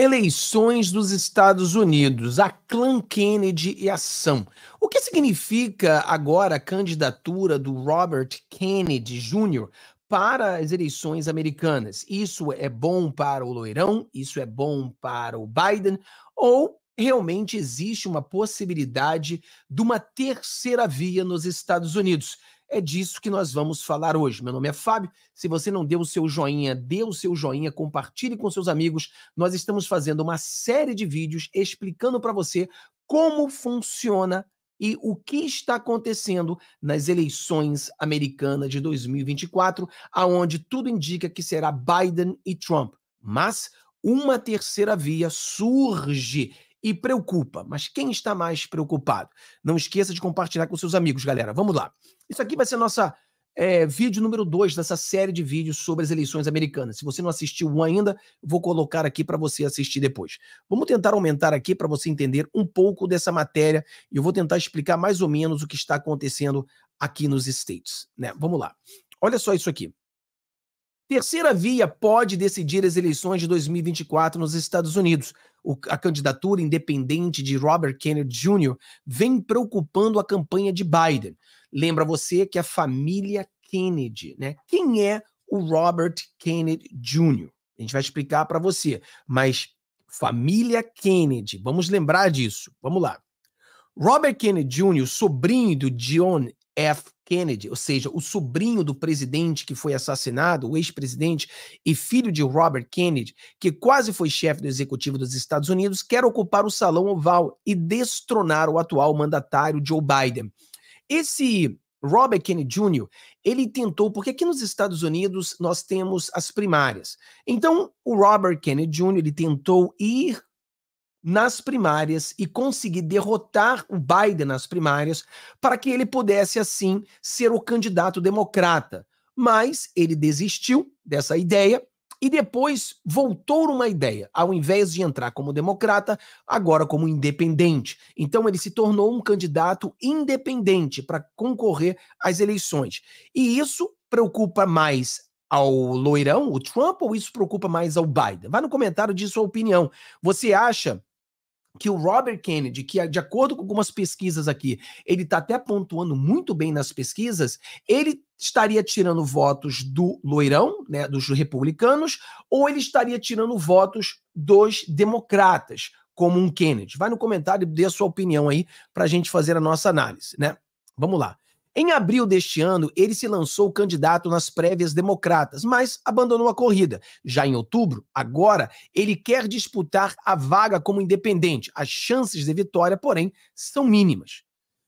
Eleições dos Estados Unidos, a Clã Kennedy e ação. O que significa agora a candidatura do Robert Kennedy Jr. para as eleições americanas? Isso é bom para o Loirão? Isso é bom para o Biden? Ou realmente existe uma possibilidade de uma terceira via nos Estados Unidos? É disso que nós vamos falar hoje. Meu nome é Fábio. Se você não deu o seu joinha, dê o seu joinha, compartilhe com seus amigos. Nós estamos fazendo uma série de vídeos explicando para você como funciona e o que está acontecendo nas eleições americanas de 2024, aonde tudo indica que será Biden e Trump. Mas uma terceira via surge e preocupa. Mas quem está mais preocupado? Não esqueça de compartilhar com seus amigos, galera. Vamos lá. Isso aqui vai ser nossa é, vídeo número 2 dessa série de vídeos sobre as eleições americanas. Se você não assistiu um ainda, vou colocar aqui para você assistir depois. Vamos tentar aumentar aqui para você entender um pouco dessa matéria e eu vou tentar explicar mais ou menos o que está acontecendo aqui nos States. Né? Vamos lá. Olha só isso aqui. Terceira via pode decidir as eleições de 2024 nos Estados Unidos, a candidatura independente de Robert Kennedy Jr. vem preocupando a campanha de Biden. Lembra você que a família Kennedy, né? Quem é o Robert Kennedy Jr.? A gente vai explicar para você, mas família Kennedy, vamos lembrar disso. Vamos lá. Robert Kennedy Jr., sobrinho do John F. Kennedy, ou seja, o sobrinho do presidente que foi assassinado, o ex-presidente e filho de Robert Kennedy, que quase foi chefe do executivo dos Estados Unidos, quer ocupar o Salão Oval e destronar o atual mandatário Joe Biden. Esse Robert Kennedy Jr., ele tentou, porque aqui nos Estados Unidos nós temos as primárias. Então, o Robert Kennedy Jr., ele tentou ir nas primárias e conseguir derrotar o Biden nas primárias para que ele pudesse, assim, ser o candidato democrata. Mas ele desistiu dessa ideia e depois voltou uma ideia, ao invés de entrar como democrata, agora como independente. Então ele se tornou um candidato independente para concorrer às eleições. E isso preocupa mais ao loirão, o Trump, ou isso preocupa mais ao Biden? Vá no comentário de sua opinião. Você acha que o Robert Kennedy, que de acordo com algumas pesquisas aqui, ele está até pontuando muito bem nas pesquisas, ele estaria tirando votos do loirão, né, dos republicanos, ou ele estaria tirando votos dos democratas, como um Kennedy. Vai no comentário e dê a sua opinião aí para a gente fazer a nossa análise, né? Vamos lá. Em abril deste ano, ele se lançou candidato nas prévias democratas, mas abandonou a corrida. Já em outubro, agora, ele quer disputar a vaga como independente. As chances de vitória, porém, são mínimas.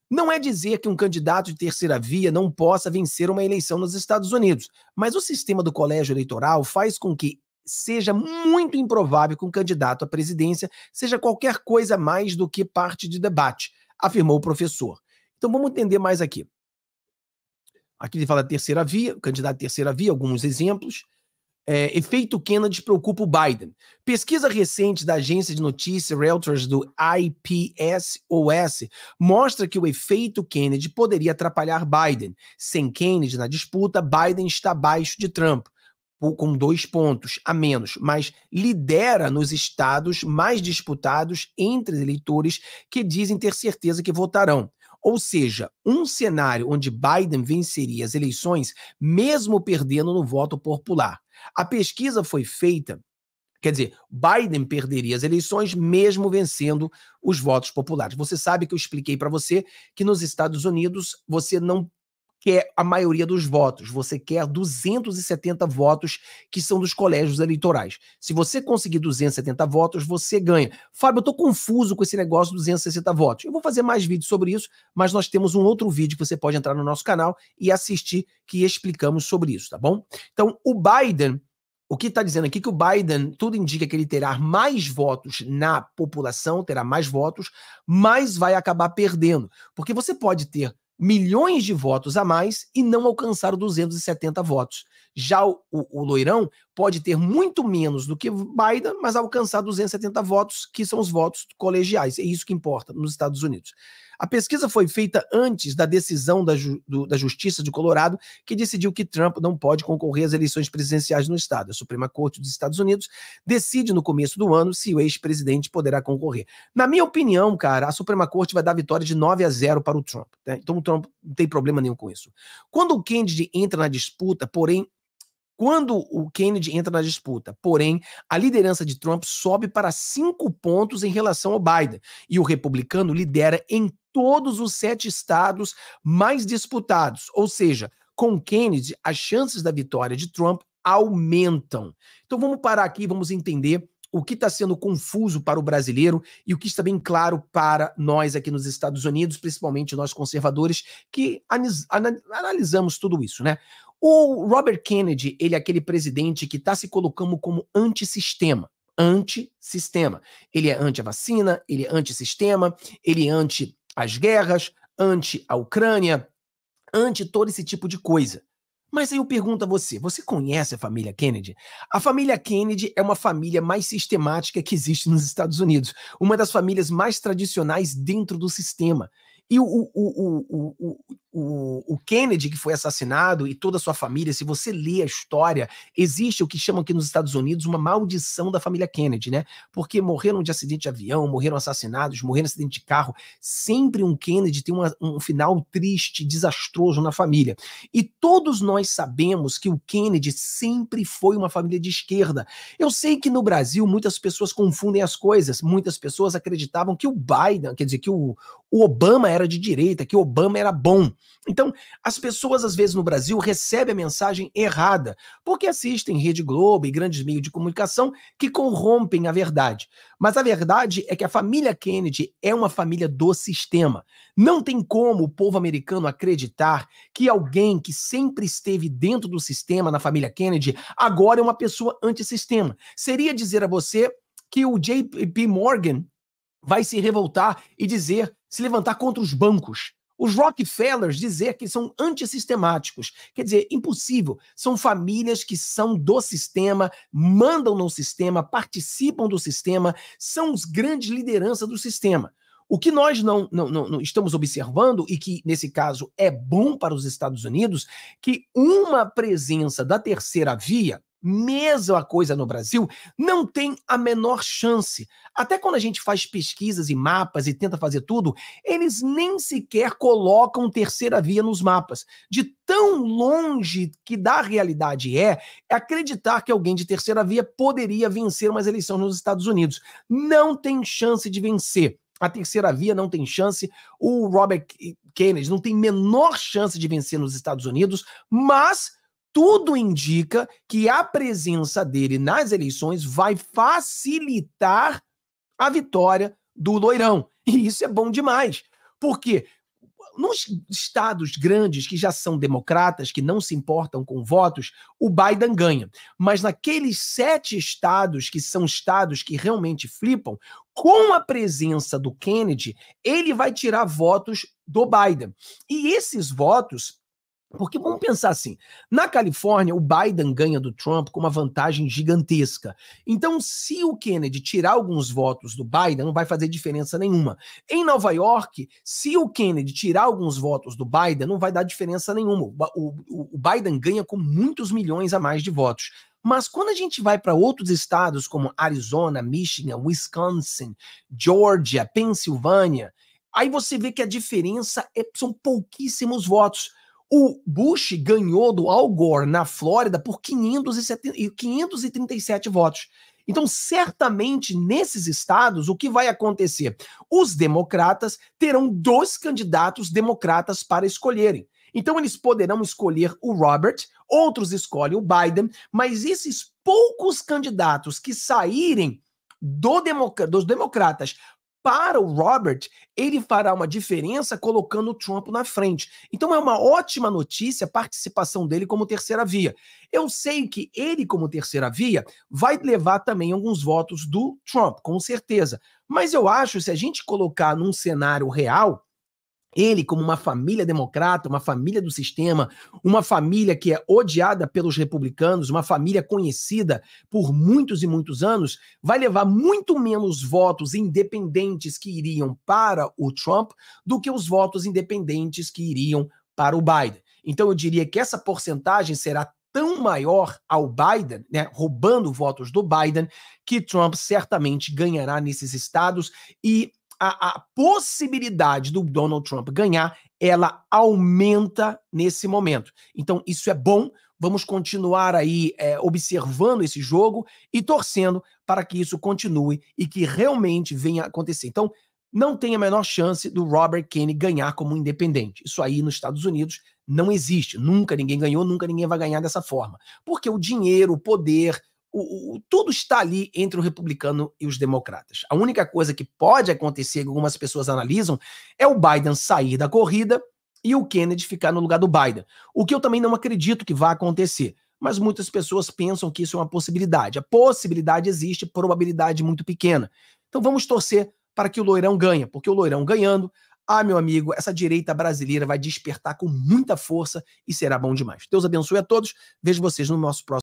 Não é dizer que um candidato de terceira via não possa vencer uma eleição nos Estados Unidos, mas o sistema do colégio eleitoral faz com que seja muito improvável que um candidato à presidência seja qualquer coisa mais do que parte de debate, afirmou o professor. Então vamos entender mais aqui. Aqui ele fala da terceira via, candidato à terceira via, alguns exemplos. É, efeito Kennedy preocupa o Biden. Pesquisa recente da agência de notícias Reuters do IPSOS mostra que o efeito Kennedy poderia atrapalhar Biden. Sem Kennedy na disputa, Biden está abaixo de Trump, com dois pontos a menos, mas lidera nos estados mais disputados entre eleitores que dizem ter certeza que votarão. Ou seja, um cenário onde Biden venceria as eleições, mesmo perdendo no voto popular. A pesquisa foi feita, quer dizer, Biden perderia as eleições mesmo vencendo os votos populares. Você sabe que eu expliquei para você que nos Estados Unidos você não quer a maioria dos votos, você quer 270 votos que são dos colégios eleitorais. Se você conseguir 270 votos, você ganha. Fábio, eu estou confuso com esse negócio de 260 votos. Eu vou fazer mais vídeos sobre isso, mas nós temos um outro vídeo que você pode entrar no nosso canal e assistir que explicamos sobre isso, tá bom? Então, o Biden o que está dizendo aqui é que o Biden, tudo indica que ele terá mais votos na população, terá mais votos, mas vai acabar perdendo. Porque você pode ter milhões de votos a mais e não alcançaram 270 votos. Já o, o, o loirão pode ter muito menos do que Biden, mas alcançar 270 votos, que são os votos colegiais. É isso que importa nos Estados Unidos. A pesquisa foi feita antes da decisão da, ju do, da, Justiça de Colorado, que decidiu que Trump não pode concorrer às eleições presidenciais no estado. A Suprema Corte dos Estados Unidos decide no começo do ano se o ex-presidente poderá concorrer. Na minha opinião, cara, a Suprema Corte vai dar vitória de 9 a 0 para o Trump. Né? Então o Trump não tem problema nenhum com isso. Quando o Kennedy entra na disputa, porém, quando o Kennedy entra na disputa. Porém, a liderança de Trump sobe para cinco pontos em relação ao Biden. E o republicano lidera em todos os sete estados mais disputados. Ou seja, com Kennedy, as chances da vitória de Trump aumentam. Então vamos parar aqui, vamos entender o que está sendo confuso para o brasileiro e o que está bem claro para nós aqui nos Estados Unidos, principalmente nós conservadores, que analisamos tudo isso, né? O Robert Kennedy, ele é aquele presidente que está se colocando como antissistema. Antissistema. Ele é anti-vacina, ele é antissistema, ele é anti as guerras, anti a Ucrânia, anti todo esse tipo de coisa. Mas aí eu pergunto a você: você conhece a família Kennedy? A família Kennedy é uma família mais sistemática que existe nos Estados Unidos, uma das famílias mais tradicionais dentro do sistema. E o, o, o, o o, o, Kennedy que foi assassinado e toda a sua família, se você lê a história, existe o que chamam aqui nos Estados Unidos uma maldição da família Kennedy, né? Porque morreram de acidente de avião, morreram assassinados, morreram de acidente de carro. Sempre um Kennedy tem uma, um final triste, desastroso na família. E todos nós sabemos que o Kennedy sempre foi uma família de esquerda. Eu sei que no Brasil muitas pessoas confundem as coisas. Muitas pessoas acreditavam que o Biden, quer dizer, que o, o Obama era de direita, que o Obama era bom. Então, as pessoas, às vezes, no Brasil, recebem a mensagem errada, porque assistem Rede Globo e grandes meios de comunicação que corrompem a verdade. Mas a verdade é que a família Kennedy é uma família do sistema. Não tem como o povo americano acreditar que alguém que sempre esteve dentro do sistema, na família Kennedy, agora é uma pessoa antissistema. Seria dizer a você que o JP Morgan vai se revoltar e dizer, se levantar contra os bancos. Os Rockefellers dizer que são antissistemáticos, quer dizer, impossível. São famílias que são do sistema, mandam no sistema, participam do sistema, são os grandes lideranças do sistema. O que nós não, não, não, estamos observando, e que nesse caso é bom para os Estados Unidos, que uma presença da terceira via, mesma coisa no Brasil, não tem a menor chance. Até quando a gente faz pesquisas e mapas e tenta fazer tudo, eles nem sequer colocam terceira via nos mapas. De tão longe que da realidade é, é acreditar que alguém de terceira via poderia vencer umas eleições nos Estados Unidos. Não tem chance de vencer. A terceira via não tem chance. O Robert Kennedy não tem menor chance de vencer nos Estados Unidos, mas tudo indica que a presença dele nas eleições vai facilitar a vitória do Loirão. E isso é bom demais, porque nos estados grandes que já são democratas, que não se importam com votos, o Biden ganha. Mas naqueles sete estados que são estados que realmente flipam, com a presença do Kennedy, ele vai tirar votos do Biden. E esses votos porque vamos pensar assim: na Califórnia, o Biden ganha do Trump com uma vantagem gigantesca. Então, se o Kennedy tirar alguns votos do Biden, não vai fazer diferença nenhuma. Em Nova York, se o Kennedy tirar alguns votos do Biden, não vai dar diferença nenhuma. O, o, o Biden ganha com muitos milhões a mais de votos. Mas quando a gente vai para outros estados como Arizona, Michigan, Wisconsin, Georgia, Pensilvânia, aí você vê que a diferença é, são pouquíssimos votos. O Bush ganhou do Al Gore na Flórida por 570, 537 votos. Então, certamente nesses estados, o que vai acontecer? Os democratas terão dois candidatos democratas para escolherem. Então, eles poderão escolher o Robert, outros escolhem o Biden, mas esses poucos candidatos que saírem do democ dos democratas para o Robert, ele fará uma diferença colocando o Trump na frente. Então é uma ótima notícia a participação dele como terceira via. Eu sei que ele, como terceira via, vai levar também alguns votos do Trump, com certeza. Mas eu acho, se a gente colocar num cenário real, ele, como uma família democrata, uma família do sistema, uma família que é odiada pelos republicanos, uma família conhecida por muitos e muitos anos, vai levar muito menos votos independentes que iriam para o Trump do que os votos independentes que iriam para o Biden. Então, eu diria que essa porcentagem será tão maior ao Biden, né, roubando votos do Biden, que Trump certamente ganhará nesses estados e a, a possibilidade do Donald Trump ganhar, ela aumenta nesse momento. Então, isso é bom. Vamos continuar aí é, observando esse jogo e torcendo para que isso continue e que realmente venha a acontecer. Então, não tem a menor chance do Robert Kennedy ganhar como independente. Isso aí nos Estados Unidos não existe. Nunca ninguém ganhou, nunca ninguém vai ganhar dessa forma. Porque o dinheiro, o poder, o, o, tudo está ali entre o republicano e os democratas. A única coisa que pode acontecer, que algumas pessoas analisam, é o Biden sair da corrida e o Kennedy ficar no lugar do Biden. O que eu também não acredito que vá acontecer, mas muitas pessoas pensam que isso é uma possibilidade. A possibilidade existe, probabilidade muito pequena. Então vamos torcer para que o Loirão ganhe, porque o Loirão ganhando, ah, meu amigo, essa direita brasileira vai despertar com muita força e será bom demais. Deus abençoe a todos. Vejo vocês no nosso próximo